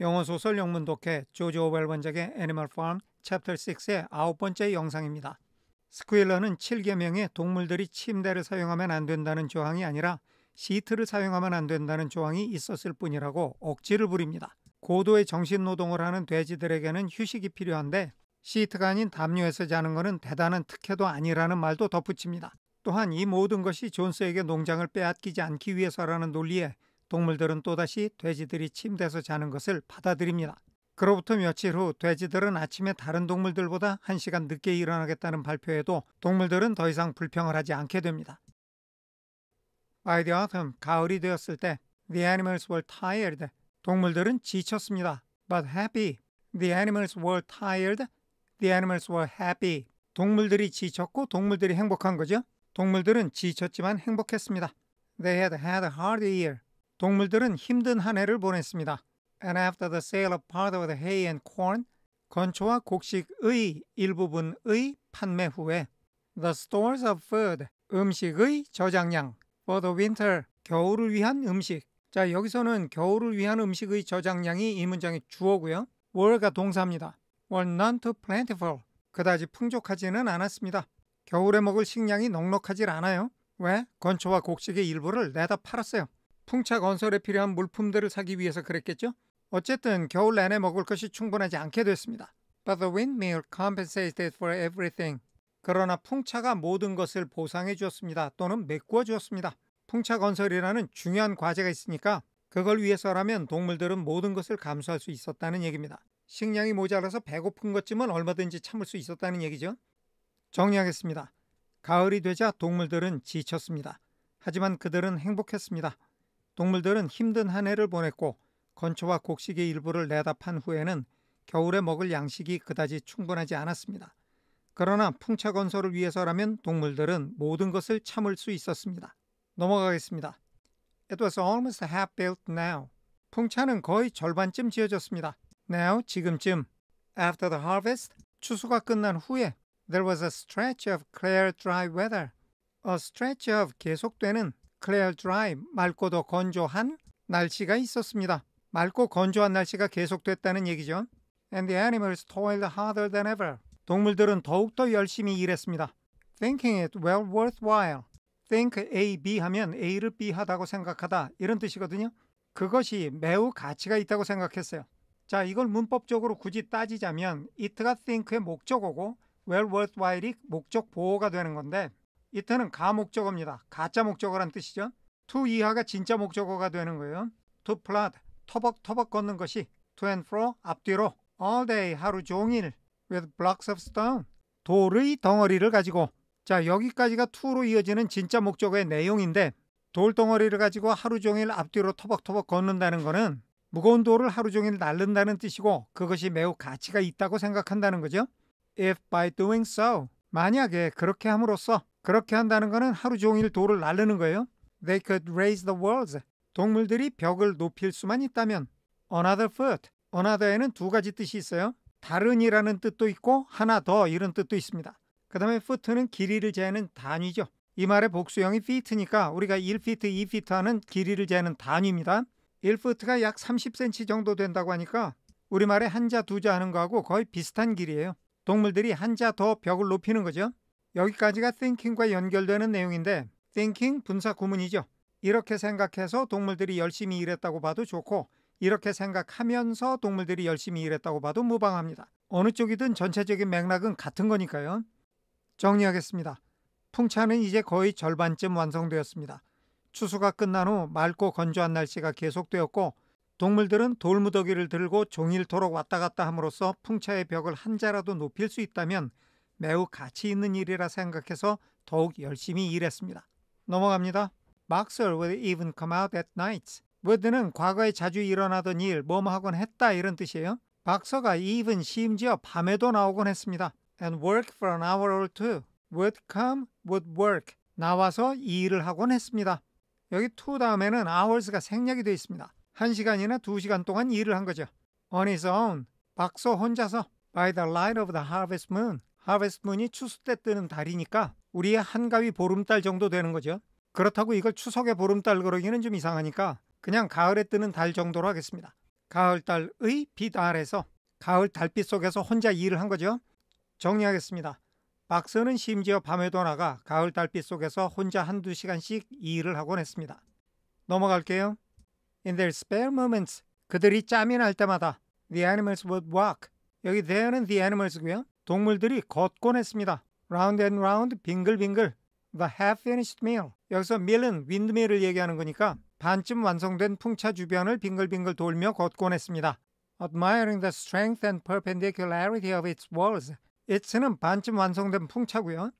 영어 소설 영문 독해 조조 오웰 원작의 애니멀 팜 챕터 6의 아홉 번째 영상입니다. 스쿠일러는 7개명의 동물들이 침대를 사용하면 안 된다는 조항이 아니라 시트를 사용하면 안 된다는 조항이 있었을 뿐이라고 억지를 부립니다. 고도의 정신노동을 하는 돼지들에게는 휴식이 필요한데 시트가 아닌 담요에서 자는 것은 대단한 특혜도 아니라는 말도 덧붙입니다. 또한 이 모든 것이 존스에게 농장을 빼앗기지 않기 위해서라는 논리에 동물들은 또다시 돼지들이 침대에서 자는 것을 받아들입니다. 그로부터 며칠 후 돼지들은 아침에 다른 동물들보다 1시간 늦게 일어나겠다는 발표에도 동물들은 더 이상 불평을 하지 않게 됩니다. By the autumn, 가을이 되었을 때 The animals were tired. 동물들은 지쳤습니다. But happy. The animals were tired. The animals were happy. 동물들이 지쳤고 동물들이 행복한 거죠. 동물들은 지쳤지만 행복했습니다. They had had a hard year. 동물들은 힘든 한 해를 보냈습니다. And after the sale of part of the hay and corn, 건초와 곡식의 일부분의 판매 후에 the stores of food, 음식의 저장량 for the winter, 겨울을 위한 음식 자 여기서는 겨울을 위한 음식의 저장량이 이 문장의 주어고요. were가 동사입니다. were none too plentiful, 그다지 풍족하지는 않았습니다. 겨울에 먹을 식량이 넉넉하질 않아요. 왜? 건초와 곡식의 일부를 내다 팔았어요. 풍차 건설에 필요한 물품들을 사기 위해서 그랬겠죠? 어쨌든 겨울 내내 먹을 것이 충분하지 않게 됐습니다. But the windmill compensated for everything. 그러나 풍차가 모든 것을 보상해 주었습니다. 또는 메꾸어 주었습니다. 풍차 건설이라는 중요한 과제가 있으니까 그걸 위해서라면 동물들은 모든 것을 감수할 수 있었다는 얘기입니다. 식량이 모자라서 배고픈 것쯤은 얼마든지 참을 수 있었다는 얘기죠. 정리하겠습니다. 가을이 되자 동물들은 지쳤습니다. 하지만 그들은 행복했습니다. 동물들은 힘든 한 해를 보냈고 건초와 곡식의 일부를 내다 판 후에는 겨울에 먹을 양식이 그다지 충분하지 않았습니다. 그러나 풍차 건설을 위해서라면 동물들은 모든 것을 참을 수 있었습니다. 넘어가겠습니다. It was almost half built now. 풍차는 거의 절반쯤 지어졌습니다. Now 지금쯤. After the harvest 추수가 끝난 후에 there was a stretch of clear dry weather. A stretch of 계속되는 클레어 드라이 맑고도 건조한 날씨가 있었습니다. 맑고 건조한 날씨가 계속됐다는 얘기죠. And the animals toiled harder than ever. 동물들은 더욱더 열심히 일했습니다. Thinking it well worthwhile. Think A, B 하면 A를 B 하다고 생각하다 이런 뜻이거든요. 그것이 매우 가치가 있다고 생각했어요. 자, 이걸 문법적으로 굳이 따지자면 it가 think의 목적어고 well worthwhile이 목적 보호가 되는 건데 이때는 가목적어입니다. 가짜 목적어란 뜻이죠. t 이하가 진짜 목적어가 되는 거예요. t 플라드 o d 터벅터벅 걷는 것이 to and 앞뒤로 all day, 하루 종일 with blocks of stone, 돌의 덩어리를 가지고 자 여기까지가 t 로 이어지는 진짜 목적어의 내용인데 돌 덩어리를 가지고 하루 종일 앞뒤로 터벅터벅 걷는다는 거는 무거운 돌을 하루 종일 날른다는 뜻이고 그것이 매우 가치가 있다고 생각한다는 거죠. If by doing so, 만약에 그렇게 함으로써 그렇게 한다는 것은 하루 종일 돌을 날르는 거예요. They could raise the walls. 동물들이 벽을 높일 수만 있다면 another foot. another에는 두 가지 뜻이 있어요. 다른이라는 뜻도 있고 하나 더 이런 뜻도 있습니다. 그 다음에 foot는 길이를 재는 단위죠. 이 말의 복수형이 feet니까 우리가 1feet, 2feet 하는 길이를 재는 단위입니다. 1feet가 약 30cm 정도 된다고 하니까 우리말에 한자, 두 자 하는 거하고 거의 비슷한 길이에요. 동물들이 한 자 더 벽을 높이는 거죠. 여기까지가 thinking과 연결되는 내용인데 thinking 분사 구문이죠. 이렇게 생각해서 동물들이 열심히 일했다고 봐도 좋고 이렇게 생각하면서 동물들이 열심히 일했다고 봐도 무방합니다. 어느 쪽이든 전체적인 맥락은 같은 거니까요. 정리하겠습니다. 풍차는 이제 거의 절반쯤 완성되었습니다. 추수가 끝난 후 맑고 건조한 날씨가 계속되었고 동물들은 돌무더기를 들고 종일토록 왔다 갔다 함으로써 풍차의 벽을 한 자라도 높일 수 있다면 매우 가치 있는 일이라 생각해서 더욱 열심히 일했습니다. 넘어갑니다. Maxwell would even come out at nights. would는 과거에 자주 일어나던 일, 뭐뭐 하곤 했다 이런 뜻이에요. 박서가 even 심지어 밤에도 나오곤 했습니다. And work for an hour or two. would come, would work. 나와서 이 일을 하곤 했습니다. 여기 to 다음에는 hours가 생략이 되어 있습니다. 1시간이나 2시간 동안 일을 한 거죠. On his own, 박서 혼자서 by the light of the harvest moon, 하베스문이 추수 때 뜨는 달이니까 우리 의 한가위 보름달 정도 되는 거죠. 그렇다고 이걸 추석의 보름달 그러기는 좀 이상하니까 그냥 가을에 뜨는 달 정도로 하겠습니다. 가을달의 빛 아래서 가을 달빛 속에서 혼자 일을 한 거죠. 정리하겠습니다. 박서는 심지어 밤에도 나가 가을 달빛 속에서 혼자 한두 시간씩 일을 하곤 했습니다. 넘어갈게요. In their spare moments, 그들이 짬이 날 때마다 the animals would walk. 여기 there는 the animals고요. 동물들이 걷곤 했습니다. Round a 라운드 앤 라운드 빙글빙글 The half-finished meal 여기서 m i l l 은 w i n d m i l l 을 얘기하는 거니까 반쯤 완성된 풍차 주변을 빙글빙글 돌며 걷곤 했습니다. Admiring the strength and perpendicularity of its walls it's는 반쯤 완성된 풍차고요.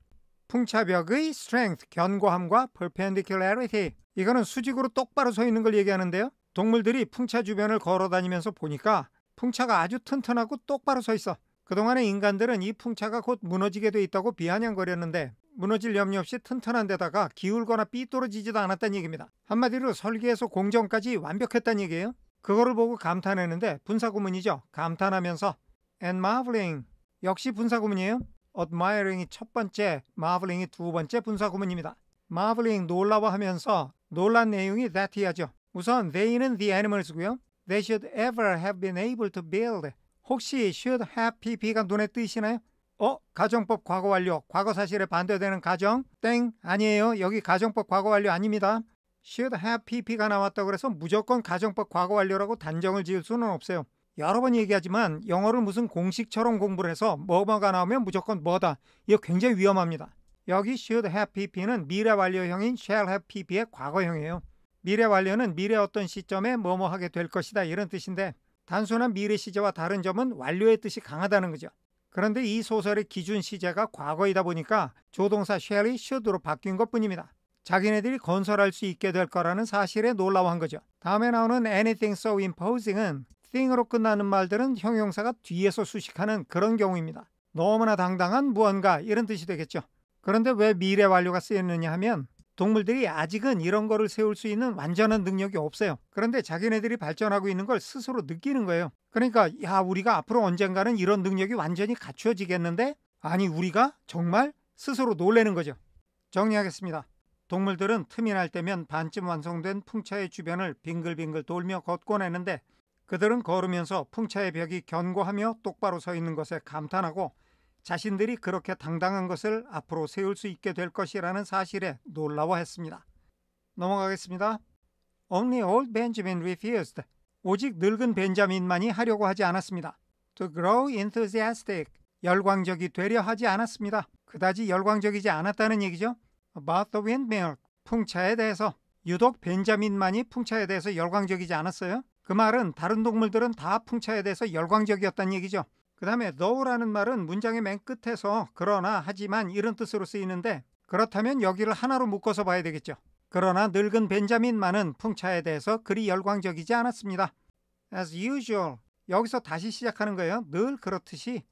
풍차벽의 strength, 견고함과 perpendicularity 이거는 수직으로 똑바로 서 있는 걸 얘기하는데요. 동물들이 풍차 주변을 걸어다니면서 보니까 풍차가 아주 튼튼하고 똑바로 서 있어. 그동안의 인간들은 이 풍차가 곧 무너지게 돼 있다고 비아냥거렸는데 무너질 염려 없이 튼튼한 데다가 기울거나 삐뚤어지지도 않았다는 얘기입니다. 한마디로 설계에서 공정까지 완벽했다는 얘기예요. 그거를 보고 감탄했는데 분사구문이죠. 감탄하면서 and marveling 역시 분사구문이에요. admiring이 첫 번째, marveling이 두 번째 분사구문입니다. marveling 놀라워하면서 놀란 내용이 that이야죠. 우선 they는 the animals고요. They should ever have been able to build 혹시 should have pp가 눈에 뜨시나요? 어? 가정법 과거 완료. 과거 사실에 반대되는 가정? 땡. 아니에요. 여기 가정법 과거 완료 아닙니다. should have pp가 나왔다고 그래서 무조건 가정법 과거 완료라고 단정을 지을 수는 없어요. 여러 번 얘기하지만 영어를 무슨 공식처럼 공부를 해서 뭐뭐가 나오면 무조건 뭐다. 이거 굉장히 위험합니다. 여기 should have pp는 미래 완료형인 shall have pp의 과거형이에요. 미래 완료는 미래 어떤 시점에 뭐뭐 하게 될 것이다 이런 뜻인데 단순한 미래 시제와 다른 점은 완료의 뜻이 강하다는 거죠. 그런데 이 소설의 기준 시제가 과거이다 보니까 조동사 쉘이 슈드로 바뀐 것뿐입니다. 자기네들이 건설할 수 있게 될 거라는 사실에 놀라워한 거죠. 다음에 나오는 anything so imposing은 thing으로 끝나는 말들은 형용사가 뒤에서 수식하는 그런 경우입니다. 너무나 당당한 무언가 이런 뜻이 되겠죠. 그런데 왜 미래 완료가 쓰였느냐 하면 동물들이 아직은 이런 거를 세울 수 있는 완전한 능력이 없어요. 그런데 자기네들이 발전하고 있는 걸 스스로 느끼는 거예요. 그러니까 야 우리가 앞으로 언젠가는 이런 능력이 완전히 갖추어지겠는데 아니 우리가 정말 스스로 놀래는 거죠. 정리하겠습니다. 동물들은 틈이 날 때면 반쯤 완성된 풍차의 주변을 빙글빙글 돌며 걷곤 했는데 그들은 걸으면서 풍차의 벽이 견고하며 똑바로 서 있는 것에 감탄하고 자신들이 그렇게 당당한 것을 앞으로 세울 수 있게 될 것이라는 사실에 놀라워했습니다. 넘어가겠습니다. Only old Benjamin refused. 오직 늙은 벤자민만이 하려고 하지 않았습니다. To grow enthusiastic. 열광적이 되려 하지 않았습니다. 그다지 열광적이지 않았다는 얘기죠. About the windmill. 풍차에 대해서. 유독 벤자민만이 풍차에 대해서 열광적이지 않았어요. 그 말은 다른 동물들은 다 풍차에 대해서 열광적이었단 얘기죠. 그 다음에 though라는 말은 문장의 맨 끝에서 그러나 하지만 이런 뜻으로 쓰이는데 그렇다면 여기를 하나로 묶어서 봐야 되겠죠. 그러나 늙은 벤자민만은 풍차에 대해서 그리 열광적이지 않았습니다. As usual, 여기서 다시 시작하는 거예요. 늘 그렇듯이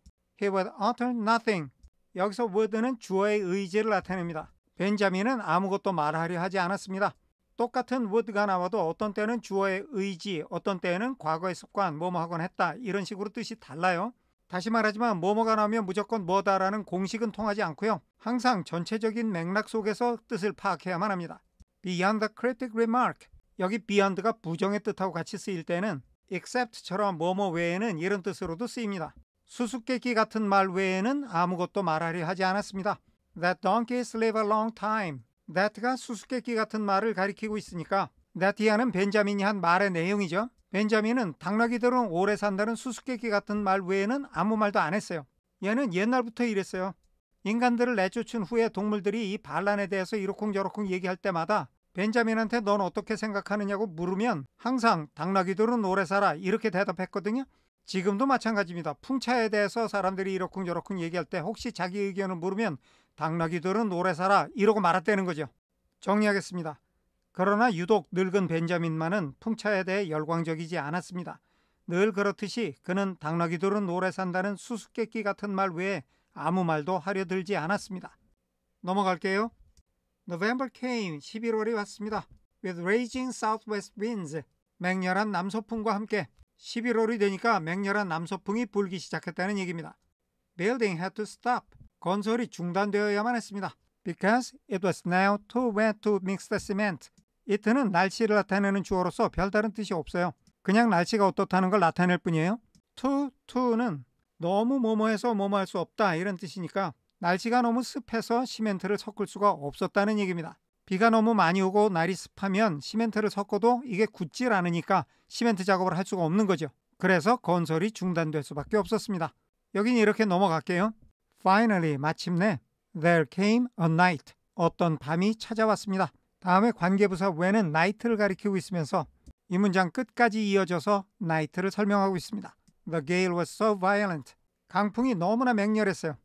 He would utter nothing. 여기서 would는 주어의 의지를 나타냅니다. 벤자민은 아무것도 말하려 하지 않았습니다. 똑같은 would가 나와도 어떤 때는 주어의 의지, 어떤 때는 과거의 습관, 뭐뭐 하곤 했다 이런 식으로 뜻이 달라요. 다시 말하지만 뭐뭐가 나오면 무조건 뭐다라는 공식은 통하지 않고요. 항상 전체적인 맥락 속에서 뜻을 파악해야만 합니다. Beyond the critic remark 여기 beyond가 부정의 뜻하고 같이 쓰일 때는 except처럼 뭐뭐 외에는 이런 뜻으로도 쓰입니다. 수수께끼 같은 말 외에는 아무것도 말하려 하지 않았습니다. That donkeys live a long time. That가 수수께끼 같은 말을 가리키고 있으니까 that이하는 벤자민이 한 말의 내용이죠. 벤자민은 당나귀들은 오래 산다는 수수께끼 같은 말 외에는 아무 말도 안 했어요. 얘는 옛날부터 이랬어요. 인간들을 내쫓은 후에 동물들이 이 반란에 대해서 이러쿵저러쿵 얘기할 때마다 벤자민한테 넌 어떻게 생각하느냐고 물으면 항상 당나귀들은 오래 살아 이렇게 대답했거든요. 지금도 마찬가지입니다. 풍차에 대해서 사람들이 이러쿵저러쿵 얘기할 때 혹시 자기 의견을 물으면 당나귀들은 오래 살아 이러고 말았다는 거죠. 정리하겠습니다. 그러나 유독 늙은 벤자민만은 풍차에 대해 열광적이지 않았습니다. 늘 그렇듯이 그는 당나귀들은 오래 산다는 수수께끼 같은 말 외에 아무 말도 하려 들지 않았습니다. 넘어갈게요. November came. 11월이 왔습니다. With raging southwest winds. 맹렬한 남서풍과 함께 11월이 되니까 맹렬한 남서풍이 불기 시작했다는 얘기입니다. Building had to stop. 건설이 중단되어야만 했습니다. Because it was now too wet to mix the cement. 이트는 날씨를 나타내는 주어로서 별다른 뜻이 없어요. 그냥 날씨가 어떻다는 걸 나타낼 뿐이에요. to, to는 너무 뭐뭐해서 뭐뭐할 수 없다 이런 뜻이니까 날씨가 너무 습해서 시멘트를 섞을 수가 없었다는 얘기입니다. 비가 너무 많이 오고 날이 습하면 시멘트를 섞어도 이게 굳질 않으니까 시멘트 작업을 할 수가 없는 거죠. 그래서 건설이 중단될 수밖에 없었습니다. 여긴 이렇게 넘어갈게요. Finally 마침내 there came a night 어떤 밤이 찾아왔습니다. 다음에 관계부사 when은 night를 가리키고 있으면서 이 문장 끝까지 이어져서 night를 설명하고 있습니다. The gale was so violent. 강풍이 너무나 맹렬했어요.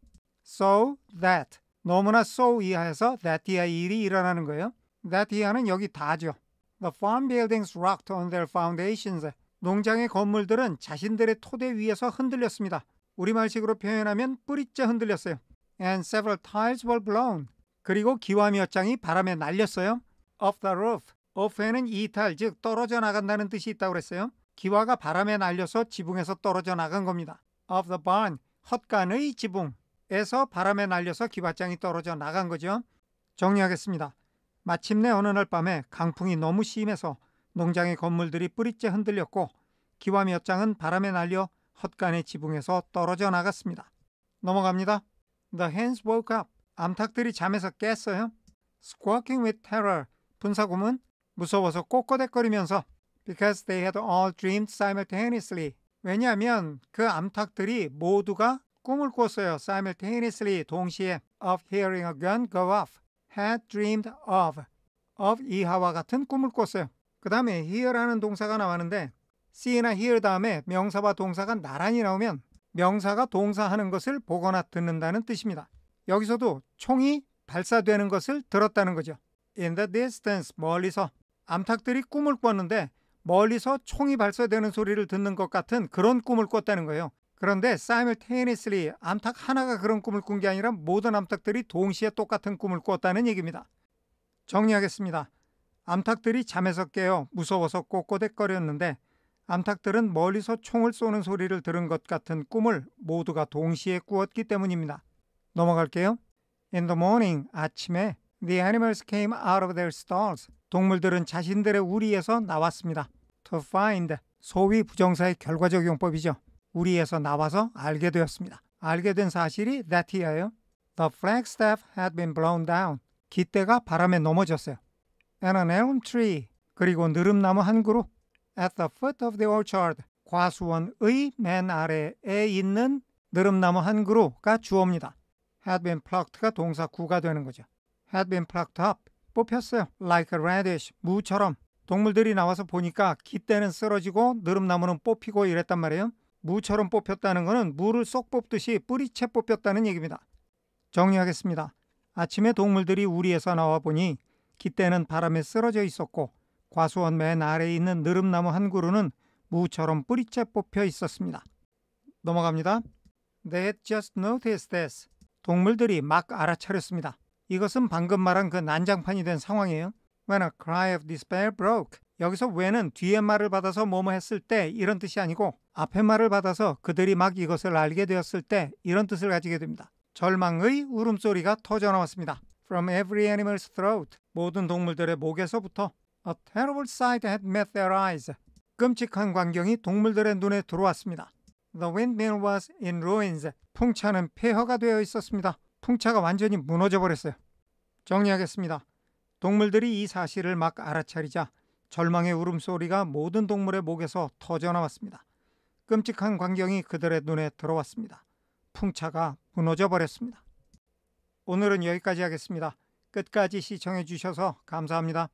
So that 너무나 so 이하에서 that 이하 일이 일어나는 거예요. that 이하는 여기 다죠. The farm buildings rocked on their foundations. 농장의 건물들은 자신들의 토대 위에서 흔들렸습니다. 우리말식으로 표현하면 뿌리째 흔들렸어요. And several tiles were blown. 그리고 기와미어 장이 바람에 날렸어요. off the roof. off에는 이탈 즉 떨어져 나간다는 뜻이 있다고 그랬어요. 기와가 바람에 날려서 지붕에서 떨어져 나간 겁니다. off the barn. 헛간의 지붕에서 바람에 날려서 기와장이 떨어져 나간 거죠. 정리하겠습니다. 마침내 어느 날 밤에 강풍이 너무 심해서 농장의 건물들이 뿌리째 흔들렸고 기와몇 장은 바람에 날려 헛간의 지붕에서 떨어져 나갔습니다. 넘어갑니다. The hens woke up. 암탉들이 잠에서 깼어요. Squawking with terror. 분사구문 무서워서 꼬꼬대거리면서 because they had all dreamed simultaneously. 왜냐하면 그 암탉들이 모두가 꿈을 꿨어요. simultaneously 동시에 of hearing a gun go off. had dreamed of of 이하와 같은 꿈을 꿨어요. 그 다음에 hear라는 동사가 나왔는데 see나 hear 다음에 명사와 동사가 나란히 나오면 명사가 동사하는 것을 보거나 듣는다는 뜻입니다. 여기서도 총이 발사되는 것을 들었다는 거죠. In the distance, 멀리서. 암탉들이 꿈을 꿨는데 멀리서 총이 발사되는 소리를 듣는 것 같은 그런 꿈을 꿨다는 거예요. 그런데 simultaneously 암탉 하나가 그런 꿈을 꾼 게 아니라 모든 암탉들이 동시에 똑같은 꿈을 꿨다는 얘기입니다. 정리하겠습니다. 암탉들이 잠에서 깨어 무서워서 꼬꼬댁거렸는데 암탉들은 멀리서 총을 쏘는 소리를 들은 것 같은 꿈을 모두가 동시에 꾸었기 때문입니다. 넘어갈게요. In the morning, 아침에 The animals came out of their stalls. 동물들은 자신들의 우리에서 나왔습니다. To find, 소위 부정사의 결과적 용법이죠. 우리에서 나와서 알게 되었습니다. 알게 된 사실이 that이에요. The flagstaff had been blown down. 깃대가 바람에 넘어졌어요. And an elm tree, 그리고 느릅나무 한 그루. At the foot of the orchard, 과수원의 맨 아래에 있는 느릅나무 한 그루가 주어입니다. had been plucked가 동사 구가 되는 거죠. had been plucked up 뽑혔어요. like a radish 무처럼 동물들이 나와서 보니까 깃대는 쓰러지고 느릅나무는 뽑히고 이랬단 말이에요. 무처럼 뽑혔다는 것은 무를 쏙 뽑듯이 뿌리채 뽑혔다는 얘기입니다. 정리하겠습니다. 아침에 동물들이 우리에서 나와 보니 깃대는 바람에 쓰러져 있었고 과수원 맨 아래에 있는 느릅나무 한 그루는 무처럼 뿌리채 뽑혀 있었습니다. 넘어갑니다. They had just noticed this. 동물들이 막 알아차렸습니다. 이것은 방금 말한 그 난장판이 된 상황이에요. When a cry of despair broke. 여기서 when은 뒤에 말을 받아서 뭐뭐 했을 때 이런 뜻이 아니고 앞에 말을 받아서 그들이 막 이것을 알게 되었을 때 이런 뜻을 가지게 됩니다. 절망의 울음소리가 터져나왔습니다. From every animal's throat. 모든 동물들의 목에서부터 A terrible sight had met their eyes. 끔찍한 광경이 동물들의 눈에 들어왔습니다. The windmill was in ruins. 풍차는 폐허가 되어 있었습니다. 풍차가 완전히 무너져 버렸어요. 정리하겠습니다. 동물들이 이 사실을 막 알아차리자 절망의 울음소리가 모든 동물의 목에서 터져나왔습니다. 끔찍한 광경이 그들의 눈에 들어왔습니다. 풍차가 무너져 버렸습니다. 오늘은 여기까지 하겠습니다. 끝까지 시청해 주셔서 감사합니다.